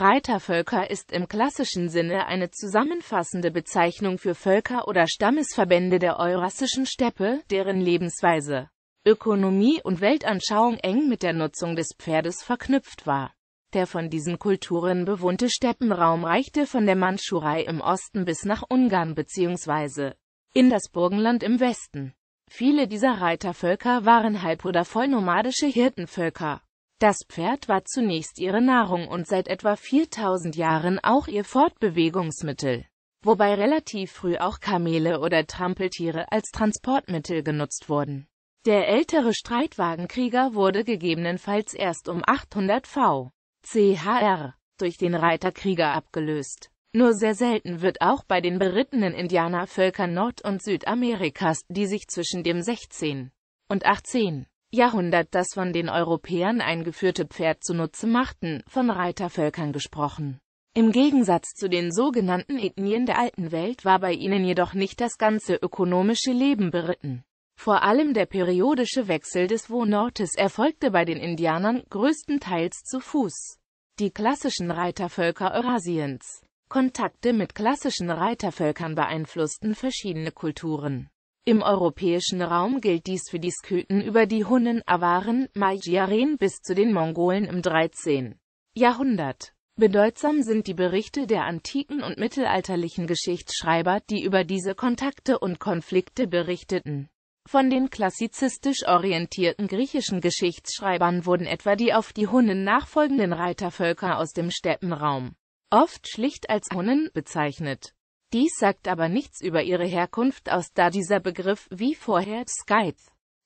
Reitervölker ist im klassischen Sinne eine zusammenfassende Bezeichnung für Völker oder Stammesverbände der eurasischen Steppe, deren Lebensweise, Ökonomie und Weltanschauung eng mit der Nutzung des Pferdes verknüpft war. Der von diesen Kulturen bewohnte Steppenraum reichte von der Mandschurei im Osten bis nach Ungarn bzw. in das Burgenland im Westen. Viele dieser Reitervölker waren halb- oder vollnomadische Hirtenvölker. Das Pferd war zunächst ihre Nahrung und seit etwa 4000 Jahren auch ihr Fortbewegungsmittel, wobei relativ früh auch Kamele oder Trampeltiere als Transportmittel genutzt wurden. Der ältere Streitwagenkrieger wurde gegebenenfalls erst um 800 v. chr. durch den Reiterkrieger abgelöst. Nur sehr selten wird auch bei den berittenen Indianervölkern Nord- und Südamerikas, die sich zwischen dem 16. und 18. Jahrhundert das von den Europäern eingeführte Pferd zunutze machten, von Reitervölkern gesprochen. Im Gegensatz zu den sogenannten Ethnien der alten Welt war bei ihnen jedoch nicht das ganze ökonomische Leben beritten. Vor allem der periodische Wechsel des Wohnortes erfolgte bei den Indianern größtenteils zu Fuß. Die klassischen Reitervölker Eurasiens Kontakte mit klassischen Reitervölkern beeinflussten verschiedene Kulturen. Im europäischen Raum gilt dies für die Sküten über die Hunnen, Awaren, Magyaren bis zu den Mongolen im 13. Jahrhundert. Bedeutsam sind die Berichte der antiken und mittelalterlichen Geschichtsschreiber, die über diese Kontakte und Konflikte berichteten. Von den klassizistisch orientierten griechischen Geschichtsschreibern wurden etwa die auf die Hunnen nachfolgenden Reitervölker aus dem Steppenraum oft schlicht als Hunnen bezeichnet. Dies sagt aber nichts über ihre Herkunft aus, da dieser Begriff wie vorher Skyth.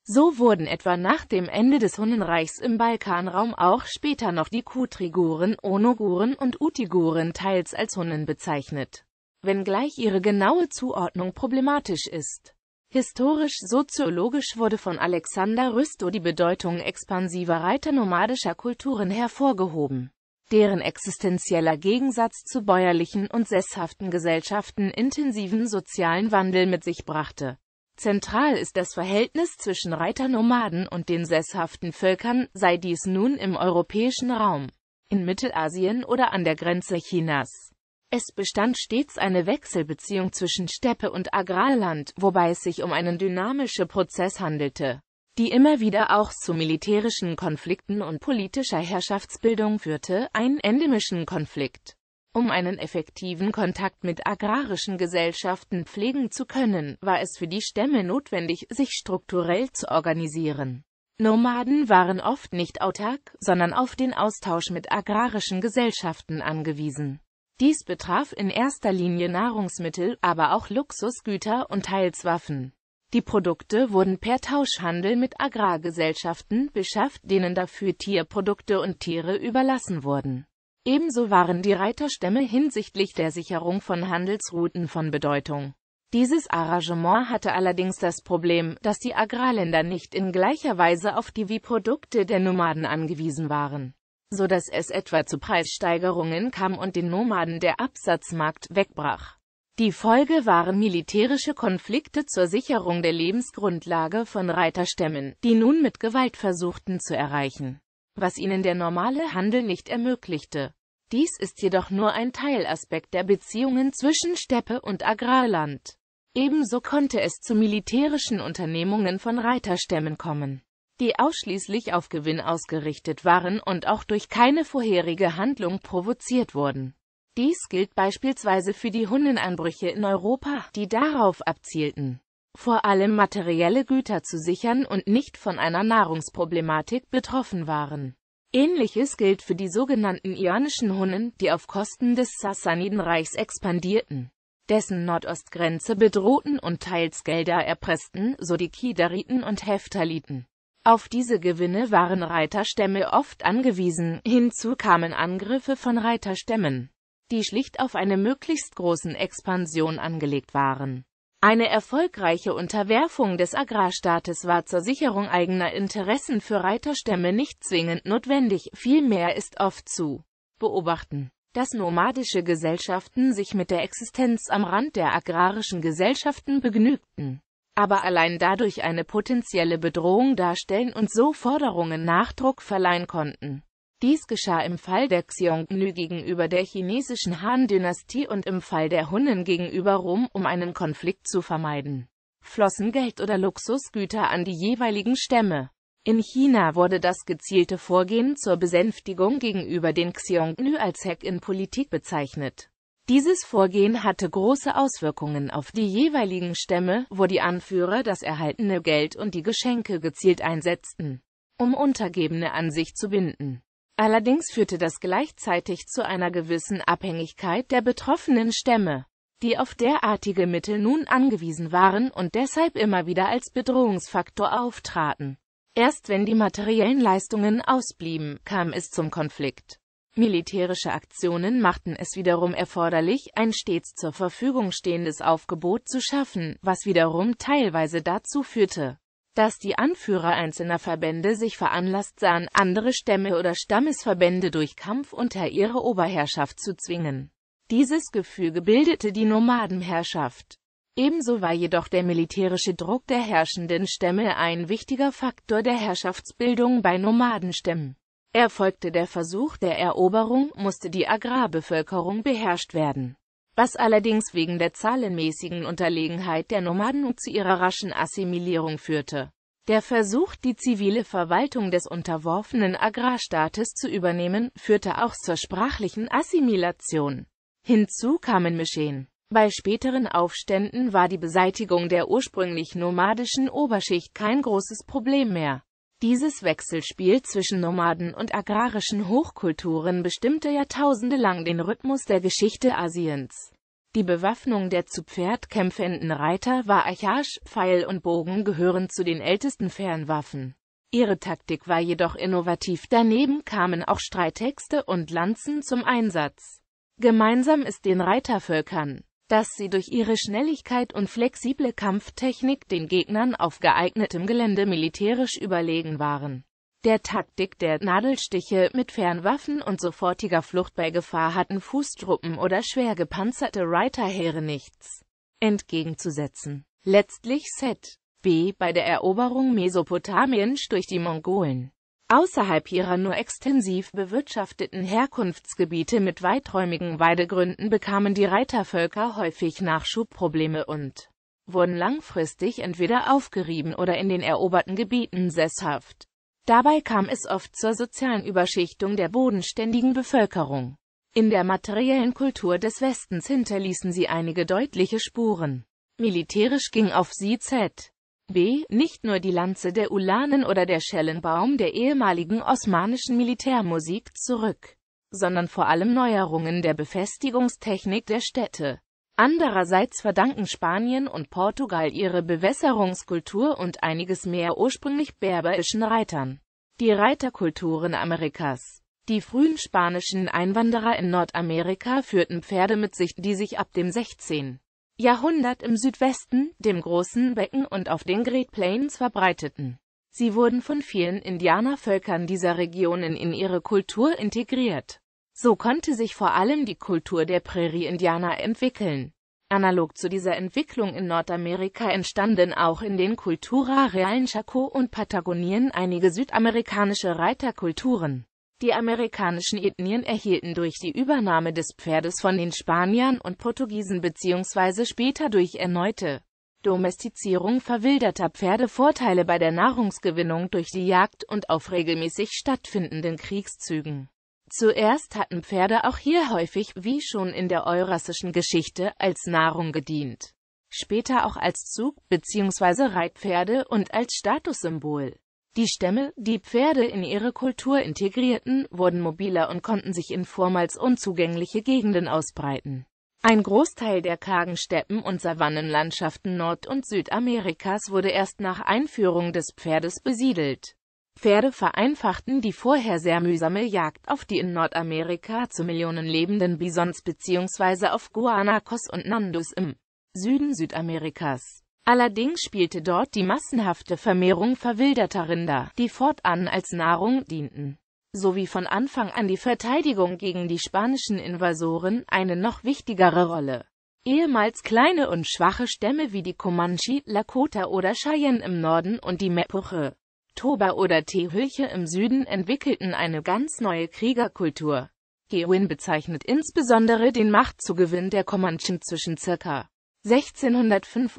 so wurden etwa nach dem Ende des Hunnenreichs im Balkanraum auch später noch die Kutriguren, Onoguren und Utiguren teils als Hunnen bezeichnet, wenngleich ihre genaue Zuordnung problematisch ist. Historisch-soziologisch wurde von Alexander Rüstow die Bedeutung expansiver Reiter nomadischer Kulturen hervorgehoben deren existenzieller Gegensatz zu bäuerlichen und sesshaften Gesellschaften intensiven sozialen Wandel mit sich brachte. Zentral ist das Verhältnis zwischen Reiternomaden und den sesshaften Völkern, sei dies nun im europäischen Raum, in Mittelasien oder an der Grenze Chinas. Es bestand stets eine Wechselbeziehung zwischen Steppe und Agrarland, wobei es sich um einen dynamischen Prozess handelte die immer wieder auch zu militärischen Konflikten und politischer Herrschaftsbildung führte, einen endemischen Konflikt. Um einen effektiven Kontakt mit agrarischen Gesellschaften pflegen zu können, war es für die Stämme notwendig, sich strukturell zu organisieren. Nomaden waren oft nicht autark, sondern auf den Austausch mit agrarischen Gesellschaften angewiesen. Dies betraf in erster Linie Nahrungsmittel, aber auch Luxusgüter und teils Waffen. Die Produkte wurden per Tauschhandel mit Agrargesellschaften beschafft, denen dafür Tierprodukte und Tiere überlassen wurden. Ebenso waren die Reiterstämme hinsichtlich der Sicherung von Handelsrouten von Bedeutung. Dieses Arrangement hatte allerdings das Problem, dass die Agrarländer nicht in gleicher Weise auf die wie Produkte der Nomaden angewiesen waren, so dass es etwa zu Preissteigerungen kam und den Nomaden der Absatzmarkt wegbrach. Die Folge waren militärische Konflikte zur Sicherung der Lebensgrundlage von Reiterstämmen, die nun mit Gewalt versuchten zu erreichen, was ihnen der normale Handel nicht ermöglichte. Dies ist jedoch nur ein Teilaspekt der Beziehungen zwischen Steppe und Agrarland. Ebenso konnte es zu militärischen Unternehmungen von Reiterstämmen kommen, die ausschließlich auf Gewinn ausgerichtet waren und auch durch keine vorherige Handlung provoziert wurden. Dies gilt beispielsweise für die Hundenanbrüche in Europa, die darauf abzielten, vor allem materielle Güter zu sichern und nicht von einer Nahrungsproblematik betroffen waren. Ähnliches gilt für die sogenannten ionischen Hunnen, die auf Kosten des Sassanidenreichs expandierten, dessen Nordostgrenze bedrohten und teils Gelder erpressten, so die Kidariten und Heftaliten. Auf diese Gewinne waren Reiterstämme oft angewiesen, hinzu kamen Angriffe von Reiterstämmen die schlicht auf eine möglichst großen Expansion angelegt waren. Eine erfolgreiche Unterwerfung des Agrarstaates war zur Sicherung eigener Interessen für Reiterstämme nicht zwingend notwendig, vielmehr ist oft zu beobachten, dass nomadische Gesellschaften sich mit der Existenz am Rand der agrarischen Gesellschaften begnügten, aber allein dadurch eine potenzielle Bedrohung darstellen und so Forderungen Nachdruck verleihen konnten. Dies geschah im Fall der Xiongnu gegenüber der chinesischen Han-Dynastie und im Fall der Hunnen gegenüber Rom, um einen Konflikt zu vermeiden. Flossen Geld oder Luxusgüter an die jeweiligen Stämme. In China wurde das gezielte Vorgehen zur Besänftigung gegenüber den Xiongnu als Hack in Politik bezeichnet. Dieses Vorgehen hatte große Auswirkungen auf die jeweiligen Stämme, wo die Anführer das erhaltene Geld und die Geschenke gezielt einsetzten, um Untergebene an sich zu binden. Allerdings führte das gleichzeitig zu einer gewissen Abhängigkeit der betroffenen Stämme, die auf derartige Mittel nun angewiesen waren und deshalb immer wieder als Bedrohungsfaktor auftraten. Erst wenn die materiellen Leistungen ausblieben, kam es zum Konflikt. Militärische Aktionen machten es wiederum erforderlich, ein stets zur Verfügung stehendes Aufgebot zu schaffen, was wiederum teilweise dazu führte, dass die Anführer einzelner Verbände sich veranlasst sahen, andere Stämme oder Stammesverbände durch Kampf unter ihre Oberherrschaft zu zwingen. Dieses Gefüge bildete die Nomadenherrschaft. Ebenso war jedoch der militärische Druck der herrschenden Stämme ein wichtiger Faktor der Herrschaftsbildung bei Nomadenstämmen. Erfolgte der Versuch der Eroberung, musste die Agrarbevölkerung beherrscht werden was allerdings wegen der zahlenmäßigen Unterlegenheit der Nomaden zu ihrer raschen Assimilierung führte. Der Versuch, die zivile Verwaltung des unterworfenen Agrarstaates zu übernehmen, führte auch zur sprachlichen Assimilation. Hinzu kamen Mischehen. Bei späteren Aufständen war die Beseitigung der ursprünglich nomadischen Oberschicht kein großes Problem mehr. Dieses Wechselspiel zwischen Nomaden und agrarischen Hochkulturen bestimmte jahrtausendelang den Rhythmus der Geschichte Asiens. Die Bewaffnung der zu Pferd kämpfenden Reiter war archaisch, Pfeil und Bogen gehören zu den ältesten Fernwaffen. Ihre Taktik war jedoch innovativ, daneben kamen auch Streitäxte und Lanzen zum Einsatz. Gemeinsam ist den Reitervölkern dass sie durch ihre Schnelligkeit und flexible Kampftechnik den Gegnern auf geeignetem Gelände militärisch überlegen waren. Der Taktik der Nadelstiche mit Fernwaffen und sofortiger Flucht bei Gefahr hatten Fußtruppen oder schwer gepanzerte Reiterheere nichts entgegenzusetzen. Letztlich Set B bei der Eroberung Mesopotamiens durch die Mongolen Außerhalb ihrer nur extensiv bewirtschafteten Herkunftsgebiete mit weiträumigen Weidegründen bekamen die Reitervölker häufig Nachschubprobleme und wurden langfristig entweder aufgerieben oder in den eroberten Gebieten sesshaft. Dabei kam es oft zur sozialen Überschichtung der bodenständigen Bevölkerung. In der materiellen Kultur des Westens hinterließen sie einige deutliche Spuren. Militärisch ging auf sie Z b. Nicht nur die Lanze der Ulanen oder der Schellenbaum der ehemaligen osmanischen Militärmusik zurück, sondern vor allem Neuerungen der Befestigungstechnik der Städte. Andererseits verdanken Spanien und Portugal ihre Bewässerungskultur und einiges mehr ursprünglich berberischen Reitern. Die Reiterkulturen Amerikas Die frühen spanischen Einwanderer in Nordamerika führten Pferde mit sich, die sich ab dem 16. Jahrhundert im Südwesten, dem Großen Becken und auf den Great Plains verbreiteten. Sie wurden von vielen Indianervölkern dieser Regionen in ihre Kultur integriert. So konnte sich vor allem die Kultur der Prärie-Indianer entwickeln. Analog zu dieser Entwicklung in Nordamerika entstanden auch in den Kultura Realen Chaco und Patagonien einige südamerikanische Reiterkulturen die amerikanischen Ethnien erhielten durch die Übernahme des Pferdes von den Spaniern und Portugiesen bzw. später durch erneute Domestizierung verwilderter Pferde Vorteile bei der Nahrungsgewinnung durch die Jagd und auf regelmäßig stattfindenden Kriegszügen. Zuerst hatten Pferde auch hier häufig, wie schon in der eurassischen Geschichte, als Nahrung gedient. Später auch als Zug- bzw. Reitpferde und als Statussymbol. Die Stämme, die Pferde in ihre Kultur integrierten, wurden mobiler und konnten sich in vormals unzugängliche Gegenden ausbreiten. Ein Großteil der kargen Steppen- und Savannenlandschaften Nord- und Südamerikas wurde erst nach Einführung des Pferdes besiedelt. Pferde vereinfachten die vorher sehr mühsame Jagd auf die in Nordamerika zu Millionen lebenden Bisons bzw. auf Guanacos und Nandus im Süden Südamerikas. Allerdings spielte dort die massenhafte Vermehrung verwilderter Rinder, die fortan als Nahrung dienten, sowie von Anfang an die Verteidigung gegen die spanischen Invasoren eine noch wichtigere Rolle. Ehemals kleine und schwache Stämme wie die Comanche, Lakota oder Cheyenne im Norden und die Mepuche, Toba oder Tehilche im Süden entwickelten eine ganz neue Kriegerkultur. Gewin bezeichnet insbesondere den Machtzugewinn der Comanchen zwischen ca. 1625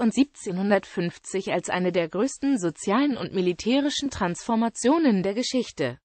und 1750 als eine der größten sozialen und militärischen Transformationen der Geschichte